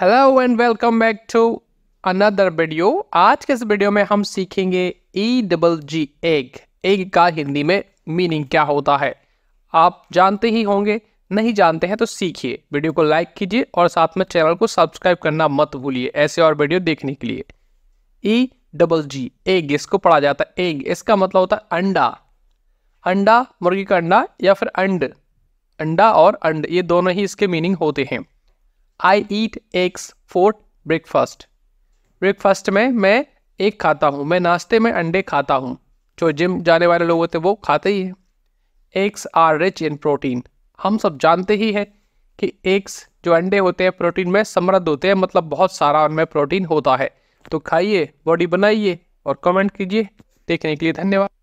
hello and welcome back to another video आज के इस वीडियो में हम सीखेंगे E double G egg egg का हिंदी में मीनिंग क्या होता है आप जानते ही होंगे नहीं जानते हैं तो सीखिए वीडियो को लाइक कीजिए और साथ में चैनल को सब्सक्राइब करना मत भूलिए ऐसे और वीडियो देखने के लिए ई डबल जी एग इसको पढ़ा जाता है एग इसका मतलब होता है अंडा अंडा मुर्गी का अंडा या फिर अंड अंडा और अंड ये दोनों ही इसके मीनिंग होते हैं I eat eggs for breakfast breakfast में मैं एक खाता हूँ मैं नाश्ते में अंडे खाता हूँ जो जिम जाने वाले लोग होते हैं वो खाते ही हैं eggs are rich in protein हम सब जानते ही हैं कि एग्स जो अंडे होते हैं प्रोटीन में समृद्ध होते हैं मतलब बहुत सारा उनमें प्रोटीन होता है तो खाइए बॉडी बनाइए और कमेंट कीजिए देखने के लिए धन्यवाद